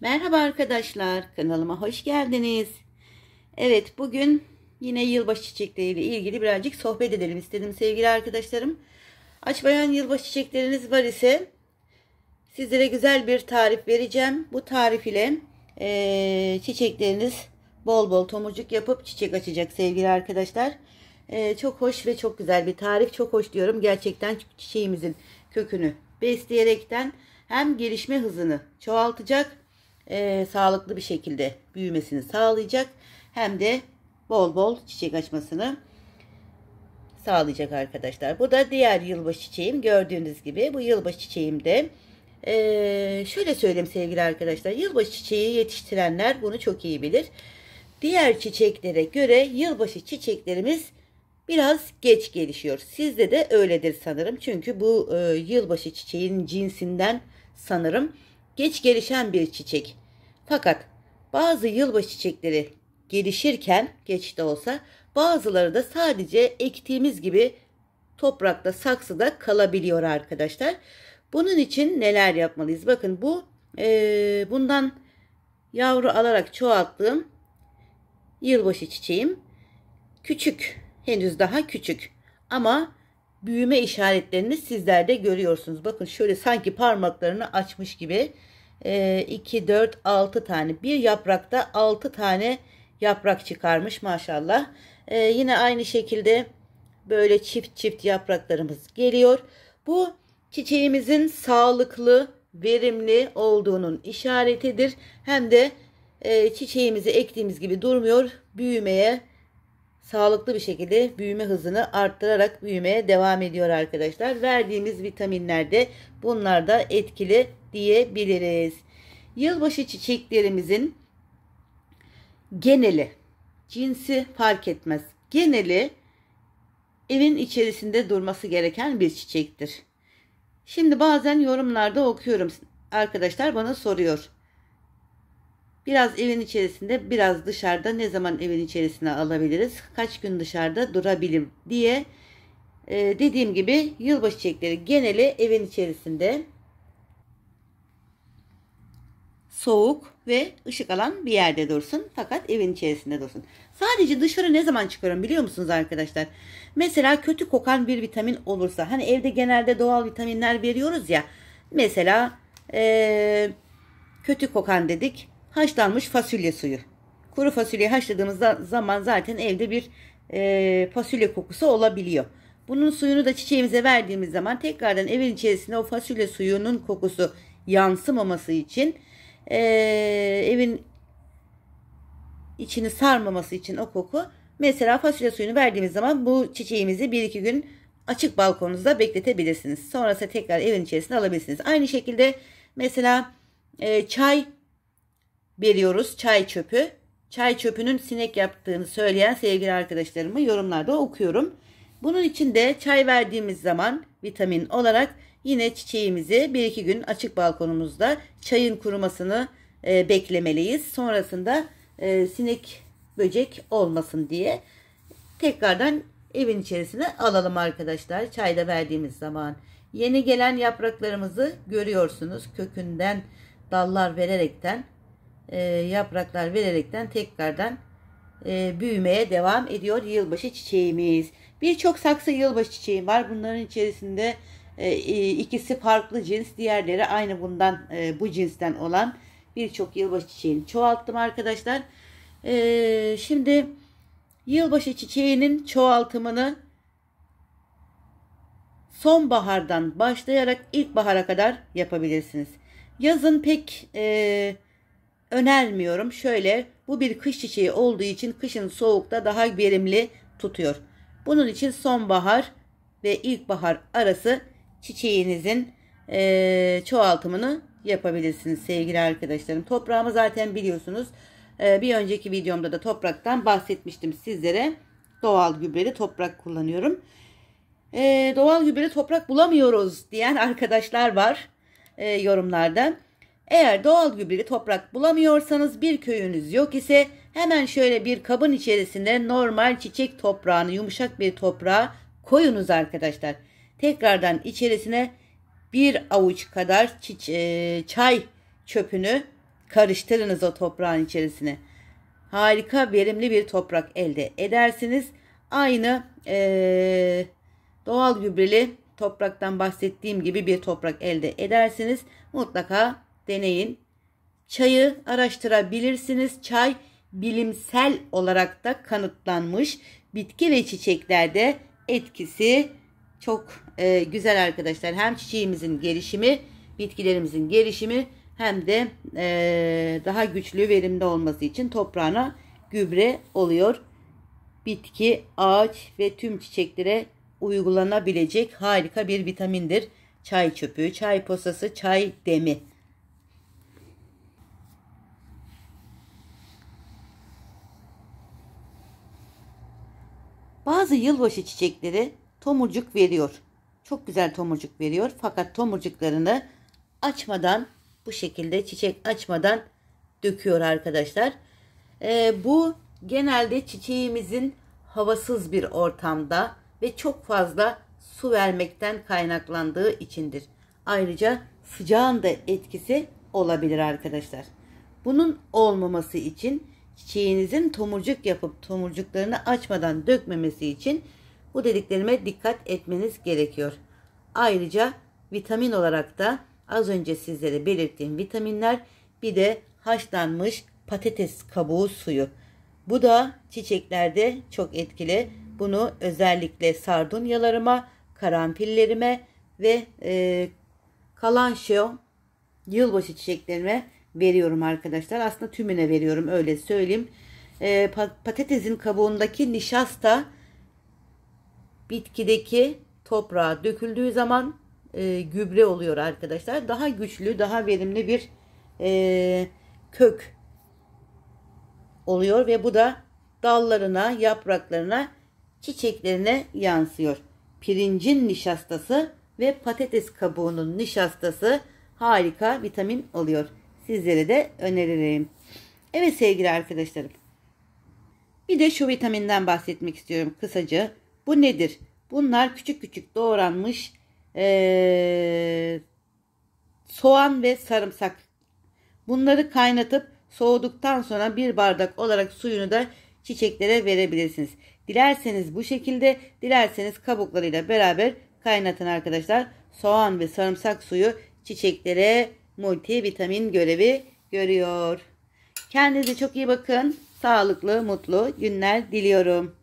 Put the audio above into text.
Merhaba arkadaşlar, kanalıma hoş geldiniz. Evet, bugün yine yılbaşı çiçekleri ile ilgili birazcık sohbet edelim istedim sevgili arkadaşlarım. Açmayan yılbaşı çiçekleriniz var ise sizlere güzel bir tarif vereceğim. Bu tarif ile e, çiçekleriniz bol bol tomurcuk yapıp çiçek açacak sevgili arkadaşlar. E, çok hoş ve çok güzel bir tarif. Çok hoş diyorum. Gerçekten çiçeğimizin kökünü besleyerekten hem gelişme hızını çoğaltacak e, sağlıklı bir şekilde büyümesini sağlayacak. Hem de bol bol çiçek açmasını sağlayacak arkadaşlar. Bu da diğer yılbaşı çiçeğim. Gördüğünüz gibi bu yılbaşı çiçeğimde ee, şöyle söyleyeyim sevgili arkadaşlar. Yılbaşı çiçeği yetiştirenler bunu çok iyi bilir. Diğer çiçeklere göre yılbaşı çiçeklerimiz biraz geç gelişiyor. Sizde de öyledir sanırım. Çünkü bu e, yılbaşı çiçeğin cinsinden sanırım geç gelişen bir çiçek. Fakat bazı yılbaşı çiçekleri gelişirken geç de olsa bazıları da sadece ektiğimiz gibi toprakta saksıda kalabiliyor arkadaşlar. Bunun için neler yapmalıyız? Bakın bu e, bundan yavru alarak çoğalttığım yılbaşı çiçeğim. Küçük henüz daha küçük ama büyüme işaretlerini sizler de görüyorsunuz. Bakın şöyle sanki parmaklarını açmış gibi e, 2, 4, 6 tane. Bir yaprakta 6 tane yaprak çıkarmış maşallah. E, yine aynı şekilde böyle çift çift yapraklarımız geliyor. Bu çiçeğimizin sağlıklı, verimli olduğunun işaretidir. Hem de e, çiçeğimizi ektiğimiz gibi durmuyor, büyümeye sağlıklı bir şekilde büyüme hızını arttırarak büyümeye devam ediyor arkadaşlar. Verdiğimiz vitaminler de bunlar da etkili diyebiliriz. Yılbaşı çiçeklerimizin geneli, cinsi fark etmez. Geneli evin içerisinde durması gereken bir çiçektir. Şimdi bazen yorumlarda okuyorum. Arkadaşlar bana soruyor. Biraz evin içerisinde, biraz dışarıda ne zaman evin içerisine alabiliriz, kaç gün dışarıda durabilir diye ee, dediğim gibi yılbaşı çiçekleri geneli evin içerisinde soğuk ve ışık alan bir yerde dursun. Fakat evin içerisinde dursun. Sadece dışarı ne zaman çıkıyorum biliyor musunuz arkadaşlar? Mesela kötü kokan bir vitamin olursa. Hani evde genelde doğal vitaminler veriyoruz ya. Mesela ee, kötü kokan dedik haşlanmış fasulye suyu. Kuru fasulyeyi haşladığımız zaman zaten evde bir e, fasulye kokusu olabiliyor. Bunun suyunu da çiçeğimize verdiğimiz zaman tekrardan evin içerisinde o fasulye suyunun kokusu yansımaması için e, evin içini sarmaması için o koku mesela fasulye suyunu verdiğimiz zaman bu çiçeğimizi bir iki gün açık balkonunuzda bekletebilirsiniz. Sonrasında tekrar evin içerisine alabilirsiniz. Aynı şekilde mesela e, çay veriyoruz çay çöpü. Çay çöpünün sinek yaptığını söyleyen sevgili arkadaşlarımı yorumlarda okuyorum. Bunun için de çay verdiğimiz zaman vitamin olarak yine çiçeğimizi bir iki gün açık balkonumuzda çayın kurumasını e, beklemeliyiz. Sonrasında e, sinek böcek olmasın diye tekrardan evin içerisine alalım arkadaşlar. Çayda verdiğimiz zaman yeni gelen yapraklarımızı görüyorsunuz. Kökünden dallar vererekten e, yapraklar vererekten tekrardan e, büyümeye devam ediyor yılbaşı çiçeğimiz. Birçok saksı yılbaşı çiçeği var. Bunların içerisinde e, e, ikisi farklı cins, diğerleri aynı bundan e, bu cinsten olan birçok yılbaşı çiçeğini çoğalttım arkadaşlar. E, şimdi yılbaşı çiçeğinin çoğaltımını sonbahardan başlayarak ilkbahara kadar yapabilirsiniz. Yazın pek e, önermiyorum. Şöyle bu bir kış çiçeği olduğu için kışın soğukta daha verimli tutuyor. Bunun için sonbahar ve ilkbahar arası çiçeğinizin e, çoğaltımını yapabilirsiniz sevgili arkadaşlarım. Toprağımı zaten biliyorsunuz. E, bir önceki videomda da topraktan bahsetmiştim sizlere. Doğal gübreli toprak kullanıyorum. E, doğal gübreli toprak bulamıyoruz diyen arkadaşlar var e, yorumlarda. Eğer doğal gübreli toprak bulamıyorsanız bir köyünüz yok ise hemen şöyle bir kabın içerisinde normal çiçek toprağını yumuşak bir toprağa koyunuz arkadaşlar. Tekrardan içerisine bir avuç kadar e, çay çöpünü karıştırınız o toprağın içerisine. Harika verimli bir toprak elde edersiniz. Aynı ee, doğal gübreli topraktan bahsettiğim gibi bir toprak elde edersiniz. Mutlaka deneyin. Çayı araştırabilirsiniz. Çay bilimsel olarak da kanıtlanmış. Bitki ve çiçeklerde etkisi çok e, güzel arkadaşlar. Hem çiçeğimizin gelişimi, bitkilerimizin gelişimi hem de e, daha güçlü verimli olması için toprağına gübre oluyor. Bitki, ağaç ve tüm çiçeklere uygulanabilecek harika bir vitamindir. Çay çöpü, çay posası, çay demi. Bazı yılbaşı çiçekleri tomurcuk veriyor. Çok güzel tomurcuk veriyor. Fakat tomurcuklarını açmadan bu şekilde çiçek açmadan döküyor arkadaşlar. Ee, bu genelde çiçeğimizin havasız bir ortamda ve çok fazla su vermekten kaynaklandığı içindir. Ayrıca sıcağın da etkisi olabilir arkadaşlar. Bunun olmaması için çiçeğinizin tomurcuk yapıp tomurcuklarını açmadan dökmemesi için bu dediklerime dikkat etmeniz gerekiyor. Ayrıca vitamin olarak da az önce sizlere belirttiğim vitaminler bir de haşlanmış patates kabuğu suyu. Bu da çiçeklerde çok etkili. Bunu özellikle sardunyalarıma, karanfillerime ve e, kalanşo yılbaşı çiçeklerime veriyorum arkadaşlar. Aslında tümüne veriyorum öyle söyleyeyim. E, patatesin kabuğundaki nişasta bitkideki toprağa döküldüğü zaman e, gübre oluyor arkadaşlar. Daha güçlü, daha verimli bir e, kök oluyor ve bu da dallarına, yapraklarına, çiçeklerine yansıyor. Pirincin nişastası ve patates kabuğunun nişastası harika vitamin oluyor sizlere de öneririm. Evet sevgili arkadaşlarım. Bir de şu vitaminden bahsetmek istiyorum kısaca. Bu nedir? Bunlar küçük küçük doğranmış ee, soğan ve sarımsak. Bunları kaynatıp soğuduktan sonra bir bardak olarak suyunu da çiçeklere verebilirsiniz. Dilerseniz bu şekilde, dilerseniz kabuklarıyla beraber kaynatın arkadaşlar. Soğan ve sarımsak suyu çiçeklere multivitamin görevi görüyor. Kendinize çok iyi bakın. Sağlıklı, mutlu günler diliyorum.